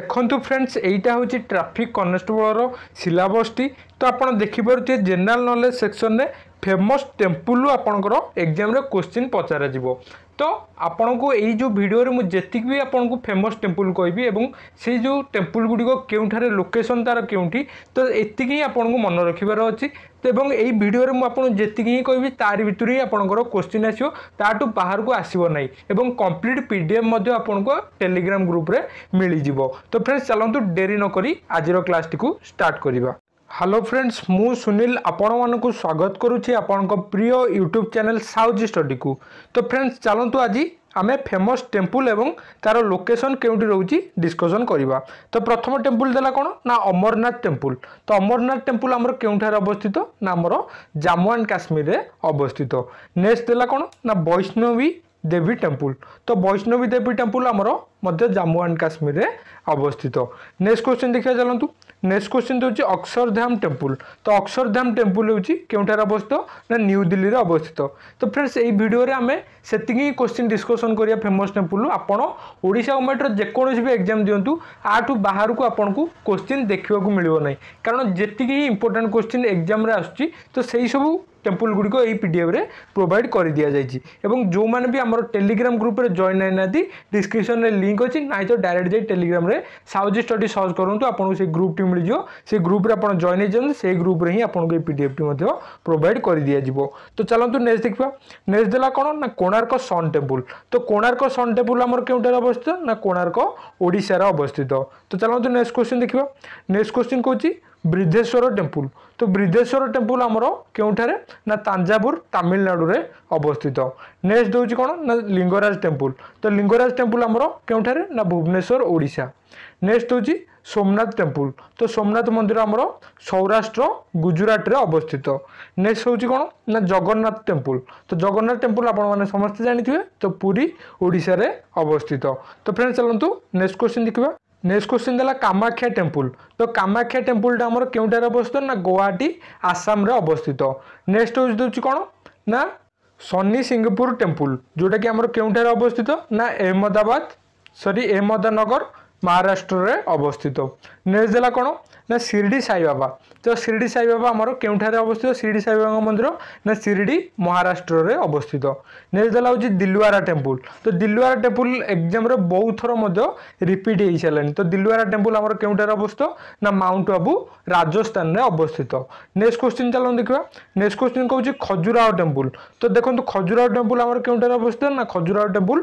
ଦେଖନ୍ତୁ ଫ୍ରେଣ୍ଡସ୍ ଏଇଟା ହେଉଛି ଟ୍ରାଫିକ୍ କନେଷ୍ଟବଳର ସିଲାବସ୍ଟି তো ଆପଣ ଦେଖିପାରୁଥିବେ ଜେନେରାଲ ନଲେଜ ସେକ୍ସନରେ ଫେମସ୍ ଟେମ୍ପୁଲରୁ ଆପଣଙ୍କର ଏକ୍ଜାମ୍ରେ କୋଶ୍ଚିନ୍ ପଚରାଯିବ ତ ଆପଣଙ୍କୁ ଏଇ ଯେଉଁ ଭିଡ଼ିଓରେ ମୁଁ ଯେତିକି ବି ଆପଣଙ୍କୁ ଫେମସ୍ ଟେମ୍ପୁଲ୍ କହିବି ଏବଂ ସେଇ ଯେଉଁ ଟେମ୍ପୁଲ୍ ଗୁଡ଼ିକ କେଉଁଠାରେ ଲୋକେସନ୍ ତା'ର କେଉଁଠି ତ ଏତିକି ହିଁ ଆପଣଙ୍କୁ ମନେ ରଖିବାର ଅଛି ଏବଂ ଏଇ ଭିଡ଼ିଓରେ ମୁଁ ଆପଣଙ୍କୁ ଯେତିକି ହିଁ କହିବି ତାରି ଭିତରୁ ହିଁ ଆପଣଙ୍କର କୋଶ୍ଚିନ୍ ଆସିବ ତାଠୁ ବାହାରକୁ ଆସିବ ନାହିଁ ଏବଂ କମ୍ପ୍ଲିଟ୍ ପି ଡି ଏଫ୍ ମଧ୍ୟ ଆପଣଙ୍କ ଟେଲିଗ୍ରାମ ଗ୍ରୁପ୍ରେ ମିଳିଯିବ ତ ଫ୍ରେଣ୍ଡସ୍ ଚାଲନ୍ତୁ ଡେରି ନକରି ଆଜିର କ୍ଲାସ୍ଟିକୁ ଷ୍ଟାର୍ଟ କରିବା হ্যালো ফ্রেন্ডস মু সুনীল আপনার স্বাগত করুছি আপনার প্রিয় ইউট্যুব চ্যানেল সাউথ স্টডিকু তো ফ্রেন্ডস চলতু আজি আমি ফেমস টেম্পল এবং তার লোকেসন কেউটি রয়েছে ডিসকসন করা তো প্রথম টেম্পল দেলা কোণ না অমরনাথ টেম্পল তো অমরনাথ টেম্পল আমার কেউঠার অবস্থিত না আমার জম্মু আন্ড কাশ্মীরে অবস্থিত নেক্সট দেলা কোণ না বৈষ্ণবী देवी टेम्पुल तो वैष्णवी देवी टेम्पुल जम्मू एंड काश्मीर में अवस्थित नेक्स्ट क्वेश्चन देखा चलतु नेक्स्ट क्वेश्चन तो होती अक्षरधाम टेम्पुल तो अक्षरधाम टेम्पल होटार अवस्थित ना न्यू दिल्ली में अवस्थित तो फ्रेंड्स यही में आम से क्वेश्चन डिस्कसन कर फेमस टेम्पुल आपड़ ओडा गवर्नमेंट जो भी एक्जाम दिंतु आठ बाहर को आपन को क्वेश्चन देखा मिलना ना कारण जी इंपोर्टां क्वेश्चन एक्जाम आस টেম্পল গুড়ি এই পিডিএফ্রে প্রোভাইড করে দিয়া যাই এবং যে বি আমার টেলিগ্রাম গ্রুপে জয়েন হয়ে না ডিসক্রিপশন লিঙ্ক অছি নাই তো ডাইরেক্ট যাই টেলিগ্রামে সাউজি স্টডি সর্চ করতু আপনার সেই গ্রুপটি মিলিযোগ সেই গ্রুপে আপনার জয়েন হয়ে যান সেই গ্রুপে হি আপনার এই পিডিএফটি প্রোভাইড করে দিয়া যাব তো চলতু নেক্সট দেখবা নেক্সট দেলা কোণ না কোণার্ক সন টেম্পল তো কোণার্ক সন টেম্পল আমার কেউটার অবস্থিত না কোণার্ক ওড়িশার অবস্থিত তো চলতু নেক্সট কোশ্চিন দেখবা নেক্সট কোশ্চিন কৌছি বৃদ্ধেশ্বর টেম্পল তো বৃদ্ধেশ্বর টেম্পল আমার কেউঠারে না তাঞ্জাভুর তামিলনাড়ুরে অবস্থিত নেক্সট হচ্ছে কোণ না লিঙ্গরাজ টেম্পল তো লিঙ্গরাজ টেম্পল আমার কেউঠারে না ভুবনেশ্বর ওড়িশা নেক্সট হচ্ছে সোমনাথ টেম্পল তো সোমনাথ মন্দির আমার সৌরাষ্ট্র গুজরাটে অবস্থিত নেক্সট হচ্ছে কোণ না জগন্নাথ টেম্পল তো জগন্নাথ টেম্পল আপনার সমস্তে জাঁথিবে তো পুরী ওড়িশার অবস্থিত তো ফ্রেন্ডস চলতু নেক্সট কোশ্চিন দেখা নেক্সট কোশ্চিନ୍ ଦେଲା କାମାକ୍ଷା ଟେମ୍ପୁଲ ତ କାମାକ୍ଷା ଟେମ୍ପୁଲଟା ଆମର କେଉଁଠାରେ ଅବସ୍ଥିତ ନା ଗୋଆଟି ଆସାମରେ ଅବସ୍ଥିତ ନେକ୍ସଟ ହେଉଛି ଦେଉଛି କ'ଣ ନା ସନି ସିଙ୍ଗପୁର ଟେମ୍ପୁଲ ଯେଉଁଟାକି ଆମର କେଉଁଠାରେ ଅବସ୍ଥିତ ନା ଅହମ୍ମଦାବାଦ ସରି ଅହମ୍ମଦାନଗର ମହାରାଷ୍ଟ୍ରରେ ଅବସ୍ଥିତ ନେକ୍ସଟ ଦେଲା କ'ଣ ନା ଶିରିଡ଼ି ସାଇବାବା ତ ଶିରିଡ଼ି ସାଇବାବା ଆମର କେଉଁଠାରେ ଅବସ୍ଥିତ ଶିରିଡ଼ି ସାଇବାବାଙ୍କ ମନ୍ଦିର ନା ଶିରିଡ଼ି ମହାରାଷ୍ଟ୍ରରେ ଅବସ୍ଥିତ ନେକ୍ସଟ ଦେଲା ହେଉଛି ଦିଲୱାରା ଟେମ୍ପୁଲ ତ ଦିଲୱାରା ଟେମ୍ପୁଲ ଏକ୍ଜାମ୍ରେ ବହୁତ ଥର ମଧ୍ୟ ରିପିଟ୍ ହେଇସାରିଲାଣି ତ ଦିଲୱାରା ଟେମ୍ପୁଲ ଆମର କେଉଁଠାରେ ଅବସ୍ଥିତ ନା ମାଉଣ୍ଟ ଆବୁ ରାଜସ୍ଥାନରେ ଅବସ୍ଥିତ ନେକ୍ସଟ କ୍ୱେଶ୍ଚିନ୍ ଚାଲନ୍ତୁ ଦେଖିବା ନେକ୍ସଟ କ୍ୱେଶ୍ଚିନ୍ କହୁଛି ଖଜୁରାହୋ ଟେମ୍ପୁଲ ତ ଦେଖନ୍ତୁ ଖଜୁରାହୋ ଟେମ୍ପୁଲ ଆମର କେଉଁଠାରେ ଅବସ୍ଥିତ ନା ଖଜୁରାହୋ ଟେମ୍ପୁଲ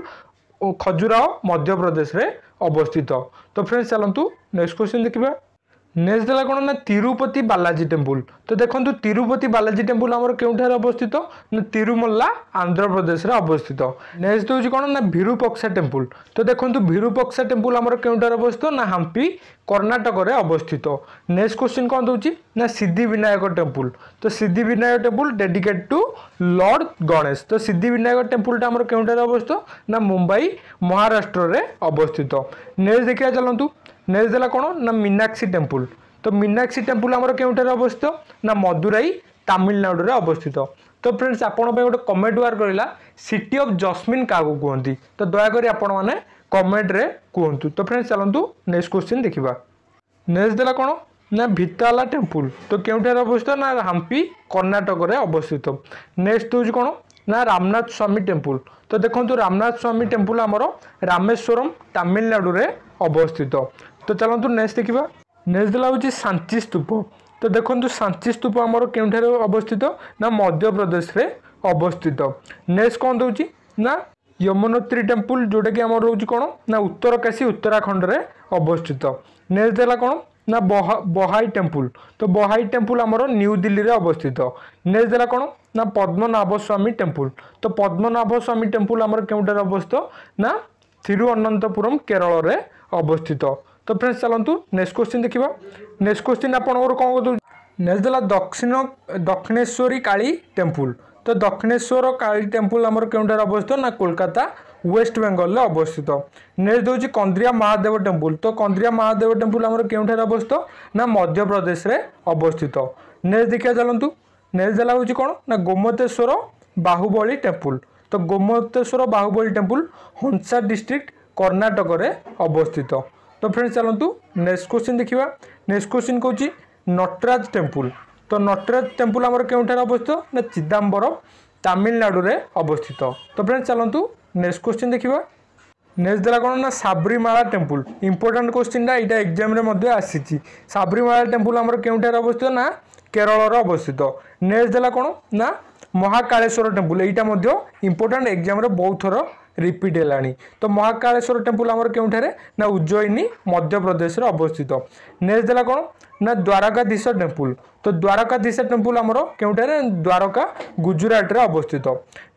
ଖଜୁରାହୋ ମଧ୍ୟପ୍ରଦେଶରେ অবস্থিত তো ফ্রেন্ডস ଚାଲନ୍ତୁ ନେକ୍ସଟ କ୍ୱେଶ୍ଚିନ୍ ଦେଖିବା নেক্সট দেলা କ'ଣ ନା ତିରୁପତି ବାଲାଜୀ ଟେମ୍ପୁଲ ତ ଦେଖନ୍ତୁ ତିରୁପତି ବାଲାଜୀ ଟେମ୍ପୁଲ ଆମର କେଉଁଠାରେ ଅବସ୍ଥିତ ନା ତିରୁମଲ୍ଲା ଆନ୍ଧ୍ରପ୍ରଦେଶରେ ଅବସ୍ଥିତ ନେକ୍ସଟ ହେଉଛି କ'ଣ ନା ଭିରୁପକ୍ସା ଟେମ୍ପୁଲ ତ ଦେଖନ୍ତୁ ଭିରୁପକ୍ସା ଟେମ୍ପୁଲ ଆମର କେଉଁଠାରେ ଅବସ୍ଥିତ ନା ହାମ୍ପି କର୍ଣ୍ଣାଟକରେ ଅବସ୍ଥିତ ନେକ୍ସଟ କ୍ୱେଶ୍ଚିନ୍ କ'ଣ ଦେଉଛି ନା ସିଦ୍ଧି ବିନାୟକ ଟେମ୍ପୁଲ ତ Siddhi Vinayak temple dedicated to lord Ganesh ତ ସିଦ୍ଧି ବିନାୟକ ଟେମ୍ପୁଲଟା ଆମର କେଉଁଠାରେ ଅବସ୍ଥିତ ନା ମୁମ୍ବାଇ ମହାରାଷ୍ଟ୍ରରେ ଅବସ୍ଥିତ ନେକ୍ସଟ ଦେଖିବା ଚାଲନ୍ତୁ ନେକ୍ସଟ ଦେଲା କ'ଣ ନା ମିନାକ୍ଷୀ ଟେମ୍ପୁଲ ତ ମିନାକ୍ଷୀ ଟେମ୍ପୁଲ ଆମର କେଉଁଠାରେ ଅବସ୍ଥିତ ନା ମଦୁରାଇ ତାମିଲନାଡ଼ୁରେ ଅବସ୍ଥିତ ତ ଫ୍ରେଣ୍ଡସ୍ ଆପଣଙ୍କ ପାଇଁ ଗୋଟେ କମେଣ୍ଟ ୱାର୍କ ରହିଲା ସିଟି ଅଫ୍ ଜସ୍ମିନ୍ କାହାକୁ କୁହନ୍ତି ତ ଦୟାକରି ଆପଣମାନେ କମେଣ୍ଟରେ କୁହନ୍ତୁ ତ ଫ୍ରେଣ୍ଡସ୍ ଚାଲନ୍ତୁ ନେକ୍ସଟ କ୍ୱେଶ୍ଚିନ୍ ଦେଖିବା ନେକ୍ସଟ ଦେଲା କ'ଣ ନା ଭିତାଲା ଟେମ୍ପୁଲ ତ କେଉଁଠାରେ ଅବସ୍ଥିତ ନା ହାମ୍ପି କର୍ଣ୍ଣାଟକରେ ଅବସ୍ଥିତ ନେକ୍ସଟ ହେଉଛି କ'ଣ ନା ରାମନାଥ ସ୍ୱାମୀ ଟେମ୍ପୁଲ ତ ଦେଖନ୍ତୁ ରାମନାଥ ସ୍ୱାମୀ ଟେମ୍ପୁଲ ଆମର ରାମେଶ୍ୱରମ୍ ତାମିଲନାଡ଼ୁରେ ଅବସ୍ଥିତ ତ ଚାଲନ୍ତୁ ନେକ୍ସଟ ଦେଖିବା ନେକ୍ସଟ ଦେଲା ହେଉଛି ସାଞ୍ଚି ସ୍ତୂପ ତ ଦେଖନ୍ତୁ ସାଞ୍ଚି ସ୍ତୂପ ଆମର କେଉଁଠାରେ ଅବସ୍ଥିତ ନା ମଧ୍ୟପ୍ରଦେଶରେ ଅବସ୍ଥିତ ନେକ୍ସଟ କ'ଣ ଦେଉଛି ନା ୟମୁନୋତ୍ରୀ ଟେମ୍ପୁଲ ଯେଉଁଟାକି ଆମର ରହୁଛି କ'ଣ ନା ଉତ୍ତରକାଶୀ ଉତ୍ତରାଖଣ୍ଡରେ ଅବସ୍ଥିତ ନେକ୍ସଟ ହେଲା କ'ଣ ନା ବହାଇ ଟେମ୍ପୁଲ ତ ବହାଇ ଟେମ୍ପୁଲ ଆମର ନ୍ୟୁ ଦିଲ୍ଲୀରେ ଅବସ୍ଥିତ ନେକ୍ସଟ ହେଲା କ'ଣ ନା ପଦ୍ମନାଭ ସ୍ୱାମୀ ଟେମ୍ପୁଲ ତ ପଦ୍ମନାଭ ସ୍ୱାମୀ ଟେମ୍ପୁଲ ଆମର କେଉଁଠାରେ ଅବସ୍ଥିତ ନା ଥିରୁଅନନ୍ତପୁରମ କେରଳରେ ଅବସ୍ଥିତ ତ ଫ୍ରେଣ୍ଡସ୍ ଚାଲନ୍ତୁ ନେକ୍ସଟ କ୍ୱେଶ୍ଚିନ୍ ଦେଖିବା ନେକ୍ସଟ କ୍ୱେଶ୍ଚିନ୍ ଆପଣଙ୍କର କ'ଣ ଦେଉଛି ନେକ୍ସଟ ଦେଲା ଦକ୍ଷିଣ ଦକ୍ଷିଣେଶ୍ୱରୀ କାଳୀ ଟେମ୍ପୁଲ ତ ଦକ୍ଷିଣେଶ୍ୱର କାଳୀ ଟେମ୍ପୁଲ ଆମର କେଉଁଠାରେ ଅବସ୍ଥିତ ନା କୋଲକାତା ওয়েস্ট বেঙ্গলে অবস্থিত নেক্সট হচ্ছে কন্দ্রিয়া মহাদেব টেম্পল তো কন্দ্রিয়া মহাদেব টেম্পল আমার কেউঠার অবস্থিত না মধ্যপ্রদেশে অবস্থিত নেক্সট দেখা চলতু নেক্সট দেলা হচ্ছে কোণ না গোমতেশ্বর বাহুবলী টেম্পল তো গোমতেশ্বর বাহুবলী টেম্পল হংসা ডিস্ট্রিক্ট কর্ণাটকরে অবস্থিত ତ ଫ୍ରେଣ୍ଡ ଚାଲନ୍ତୁ ନେକ୍ସଟ କୋଶ୍ଚିନ୍ ଦେଖିବା ନେକ୍ସଟ କୋଶ୍ଚିନ୍ କହୁଛି ନଟରାଜ ଟେମ୍ପୁଲ ତ ନଟରାଜ ଟେମ୍ପୁଲ ଆମର କେଉଁଠାରେ ଅବସ୍ଥିତ ନା ଚିଦାମ୍ବରମ୍ ତାମିଲନାଡ଼ୁରେ ଅବସ୍ଥିତ ତ ଫ୍ରେଣ୍ଡ ଚାଲନ୍ତୁ ନେକ୍ସଟ କୋଶ୍ଚିନ୍ ଦେଖିବା ନେକ୍ସଟ ଦେଲା କ'ଣ ନା ସାବରିମାଳା ଟେମ୍ପୁଲ ଇମ୍ପୋର୍ଟାଣ୍ଟ କୋଶ୍ଚିନ୍ଟା ଏଇଟା ଏକ୍ଜାମ୍ରେ ମଧ୍ୟ ଆସିଛି ସାବରିମାଳା ଟେମ୍ପୁଲ ଆମର କେଉଁଠାରେ ଅବସ୍ଥିତ ନା କେରଳର ଅବସ୍ଥିତ ନେକ୍ସଟ ଦେଲା କ'ଣ ନା ମହାକାଳେଶ୍ୱର ଟେମ୍ପୁଲ ଏଇଟା ମଧ୍ୟ ଇମ୍ପୋର୍ଟାଣ୍ଟ ଏକ୍ଜାମ୍ରେ ବହୁତ ଥର ରିପିଟ୍ ହେଲାଣି ତ ମହାକାଳେଶ୍ୱର ଟେମ୍ପଲ୍ ଆମର କେଉଁଠାରେ ନା ଉଜ୍ଜୟିନୀ ମଧ୍ୟପ୍ରଦେଶରେ ଅବସ୍ଥିତ ନେକ୍ସଟ ଦେଲା କ'ଣ ନା ଦ୍ୱାରକାଧୀଶ ଟେମ୍ପୁଲ ତ ଦ୍ୱାରକାଧୀଶ ଟେମ୍ପୁଲ ଆମର କେଉଁଠାରେ ଦ୍ୱାରକା ଗୁଜୁରାଟରେ ଅବସ୍ଥିତ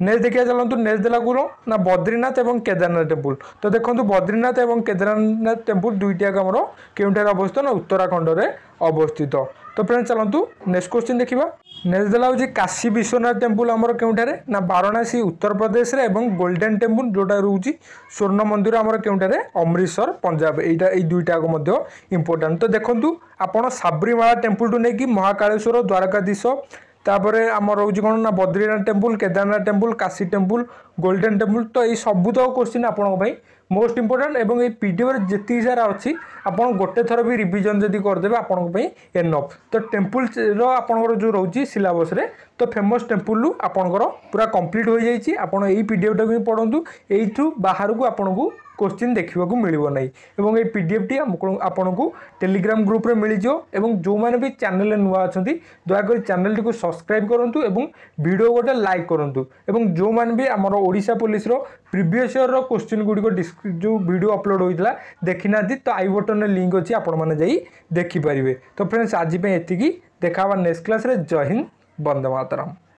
ନେକ୍ସଟ ଦେଖିବା ଚାଲନ୍ତୁ ନେକ୍ସଟ ଦେଲା କ'ଣ ନା ବଦ୍ରିନାଥ ଏବଂ କେଦାରନାଥ ଟେମ୍ପୁଲ ତ ଦେଖନ୍ତୁ ବଦ୍ରିନାଥ ଏବଂ କେଦାରନାଥ ଟେମ୍ପୁଲ ଦୁଇଟିଯାକ ଆମର କେଉଁଠାରେ ଅବସ୍ଥିତ ନା ଉତ୍ତରାଖଣ୍ଡରେ ଅବସ୍ଥିତ ତ ଫ୍ରେଣ୍ଡ ଚାଲନ୍ତୁ ନେକ୍ସଟ କ୍ୱେଶ୍ଚିନ୍ ଦେଖିବା ନେକ୍ସଟ ଦେଲା ହେଉଛି କାଶୀ ବିଶ୍ୱନାଥ ଟେମ୍ପୁଲ ଆମର କେଉଁଠାରେ ନା ବାରାଣାସୀ ଉତ୍ତରପ୍ରଦେଶରେ ଏବଂ ଗୋଲ୍ଡେନ୍ ଟେମ୍ପୁଲ ଯେଉଁଟା ରହୁଛି ସ୍ୱର୍ଣ୍ଣ ମନ୍ଦିର ଆମର କେଉଁଠାରେ ଅମୃତସର ପଞ୍ଜାବ ଏଇଟା ଏଇ ଦୁଇଟାକ ମଧ୍ୟ ଇମ୍ପୋର୍ଟାଣ୍ଟ ତ ଦେଖନ୍ତୁ ଆପଣ ସାବରିମାଳା ଟେମ୍ପଲଠୁ ନେଇକି ମହାକାଳେଶ୍ୱର ଦ୍ୱାରକାଧୀଶ ତାପରେ ଆମର ରହୁଛି କ'ଣ ନା Badrinath temple Kedarnath temple Kashi temple golden temple ତ ଏଇ ସବୁ ତ କୋଶ୍ଚିନ୍ ଆପଣଙ୍କ ପାଇଁ ମୋଷ୍ଟ ଇମ୍ପୋର୍ଟାଣ୍ଟ ଏବଂ ଏଇ ପିଡ଼ିଏଫ୍ରେ ଯେତିକି ସାରା ଅଛି ଆପଣ ଗୋଟେ ଥର ବି ରିଭିଜନ୍ ଯଦି କରିଦେବେ ଆପଣଙ୍କ ପାଇଁ ଏନଫ୍ ତ ଟେମ୍ପୁଲ୍ର ଆପଣଙ୍କର ଯେଉଁ ରହୁଛି ସିଲାବସ୍ରେ ତ ଫେମସ୍ ଟେମ୍ପୁଲ୍ରୁ ଆପଣଙ୍କର ପୁରା କମ୍ପ୍ଲିଟ୍ ହୋଇଯାଇଛି ଆପଣ ଏଇ ପିଡ଼ିଏଫ୍ଟାକୁ ହିଁ ପଢ଼ନ୍ତୁ ଏଇଠୁ ବାହାରକୁ ଆପଣଙ୍କୁ କୋଶ୍ଚିନ୍ ଦେଖିବାକୁ ମିଳିବ ନାହିଁ ଏବଂ ଏଇ ପି ଡି ଏଫ୍ଟି ଆପଣଙ୍କୁ ଟେଲିଗ୍ରାମ ଗ୍ରୁପ୍ରେ ମିଳିଯିବ ଏବଂ ଯେଉଁମାନେ ବି ଚ୍ୟାନେଲ୍ରେ ନୂଆ ଅଛନ୍ତି ଦୟାକରି ଚ୍ୟାନେଲ୍ଟିକୁ ସବସ୍କ୍ରାଇବ୍ କରନ୍ତୁ ଏବଂ ଭିଡ଼ିଓ ଗୋଟେ ଲାଇକ୍ କରନ୍ତୁ ଏବଂ ଯେଉଁମାନେ ବି ଆମର ଓଡ଼ିଶା ପୋଲିସର ପ୍ରିଭିୟସ୍ ଇୟର୍ର କୋଶ୍ଚିନ୍ ଗୁଡ଼ିକ ଡିସ୍କ ଯେଉଁ ଭିଡ଼ିଓ ଅପଲୋଡ଼ ହୋଇଥିଲା ଦେଖିନାହାନ୍ତି ତ ଆଇ ବଟନ୍ରେ ଲିଙ୍କ୍ ଅଛି ଆପଣମାନେ ଯାଇ ଦେଖିପାରିବେ ତ ଫ୍ରେଣ୍ଡସ୍ ଆଜି ପାଇଁ ଏତିକି ଦେଖା ହେବା ନେକ୍ସଟ କ୍ଲାସ୍ରେ ଜୟ ହିନ୍ଦ ବନ୍ଦେ ମାତରମ୍